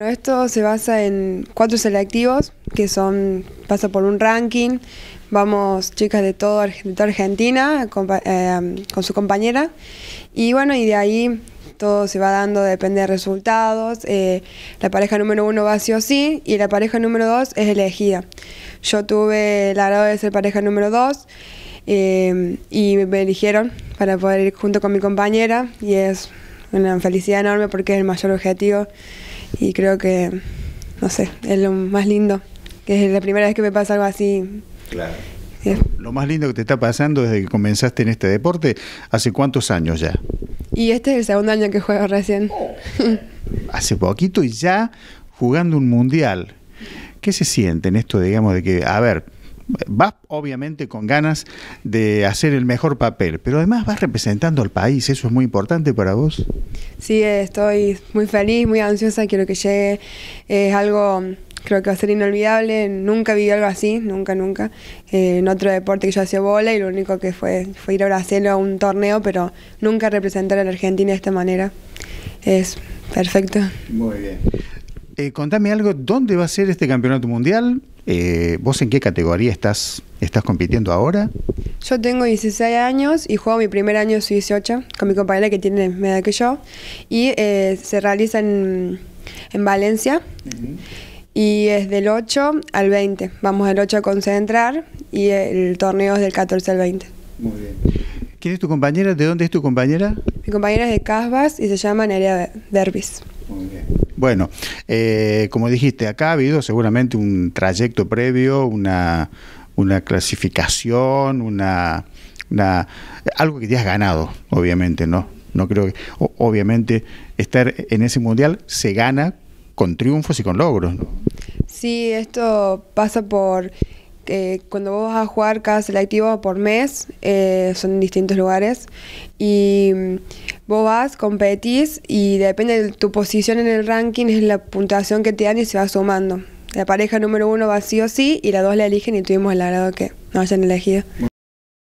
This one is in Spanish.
Esto se basa en cuatro selectivos que son pasa por un ranking. Vamos chicas de, todo, toda Argentina eh, con, su compañera y bueno y de ahí todo se va dando depende de resultados. Eh, la pareja número uno va sí o sí y la pareja número dos es elegida. Yo tuve el agrado de ser pareja número dos em, y me eligieron para poder ir junto con mi compañera y es una felicidad enorme porque es el mayor objetivo. Y creo que, no sé, es lo más lindo. Que es la primera vez que me pasa algo así. Claro. Lo más lindo que te está pasando desde que comenzaste en este deporte, ¿hace cuántos años ya? Y este es el segundo año que juego recién. Oh, hace poquito y ya jugando un mundial. ¿Qué se siente en esto, digamos, de que, a ver, vas obviamente con ganas de hacer el mejor papel, pero además vas representando al país, eso es muy importante para vos. Sí, estoy muy feliz, muy ansiosa, quiero que llegue, es algo creo que va a ser inolvidable, nunca viví algo así, nunca, nunca, eh, en otro deporte que yo hacía bola y lo único que fue fue ir a Brasil a un torneo, pero nunca representar a la Argentina de esta manera, es perfecto. Muy bien. Eh, contame algo, ¿dónde va a ser este campeonato mundial? Eh, ¿Vos en qué categoría estás, estás compitiendo ahora? Yo tengo 16 años y juego mi primer año, soy 18, con mi compañera que tiene más edad que yo. Y eh, se realiza en, Valencia. Y es del 8 al 20. Vamos del 8 a concentrar y el torneo es del 14 al 20. Muy bien. ¿Quién es tu compañera? ¿De dónde es tu compañera? Mi compañera es de Casbas y se llama Nerea Derbis. Muy bien. Bueno, eh, como dijiste, acá ha habido seguramente un trayecto previo, una, clasificación, una, algo que te has ganado, obviamente, ¿no? No creo que, obviamente, estar en ese mundial se gana con triunfos y con logros. Sí, esto pasa por eh, cuando vos vas a jugar cada selectivo por mes, eh, son en distintos lugares, y Vos vas, competís y depende de tu posición en el ranking, es la puntuación que te dan y se va sumando. La pareja número uno va sí o sí y la dos la eligen y tuvimos el agrado que nos hayan elegido.